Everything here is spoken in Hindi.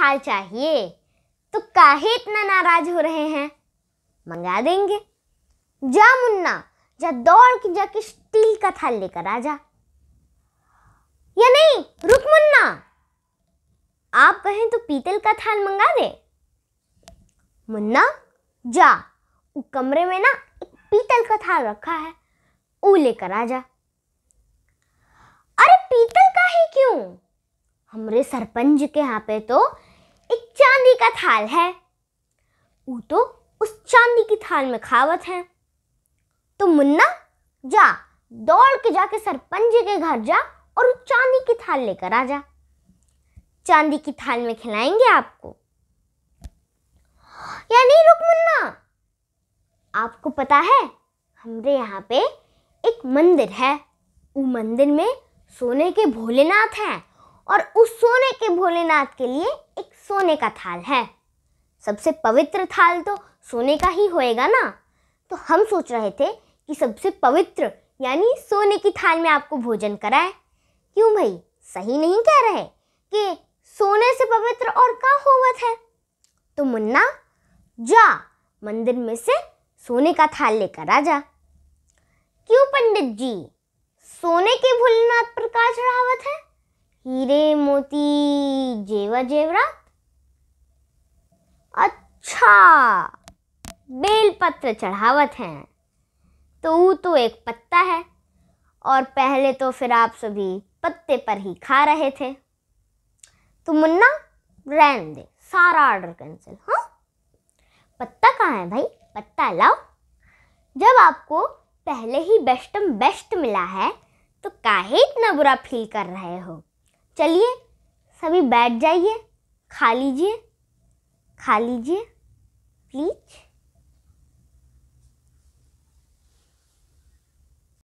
थाल चाहिए तो काहे इतना नाराज हो रहे हैं मंगा देंगे जा मुन्ना जा दौड़ के जाके स्टील का थाल लेकर आ जा या नहीं रुक मुन्ना आप कहें तो पीतल का थाल मंगा दे मुन्ना जा वो कमरे में ना एक पीतल का थाल रखा है वो लेकर आ जा अरे पीतल का ही क्यों हमारे सरपंच के यहाँ पे तो एक चांदी का थाल है वो तो उस चांदी की थाल में खावत है तो मुन्ना जा दौड़ के जाके सरपंच के घर जा और उस चांदी की थाल लेकर आ जा चांदी की थाल में खिलाएंगे आपको या नहीं रुक मुन्ना आपको पता है हमारे यहाँ पे एक मंदिर है वो मंदिर में सोने के भोलेनाथ हैं और उस सोने के भोलेनाथ के लिए एक सोने का थाल है सबसे पवित्र थाल तो सोने का ही होएगा ना तो हम सोच रहे थे कि सबसे पवित्र यानी सोने की थाल में आपको भोजन कराए क्यों भाई सही नहीं कह रहे कि सोने से पवित्र और का होवत है तो मुन्ना जा मंदिर में से सोने का थाल लेकर आ जा क्यों पंडित जी सोने के भोलेनाथ प्रकाश रहावत है हीरे मोती जेवा जेवरा हा अच्छा, बेलपत्र चढ़ावत हैं तो वो तो एक पत्ता है और पहले तो फिर आप सभी पत्ते पर ही खा रहे थे तो मुन्ना रैन दे सारा ऑर्डर कैंसिल हाँ पत्ता कहाँ है भाई पत्ता लाओ जब आपको पहले ही बेस्टम बेस्ट मिला है तो काहे इतना बुरा फील कर रहे हो चलिए सभी बैठ जाइए खा लीजिए खा लीजिए bleach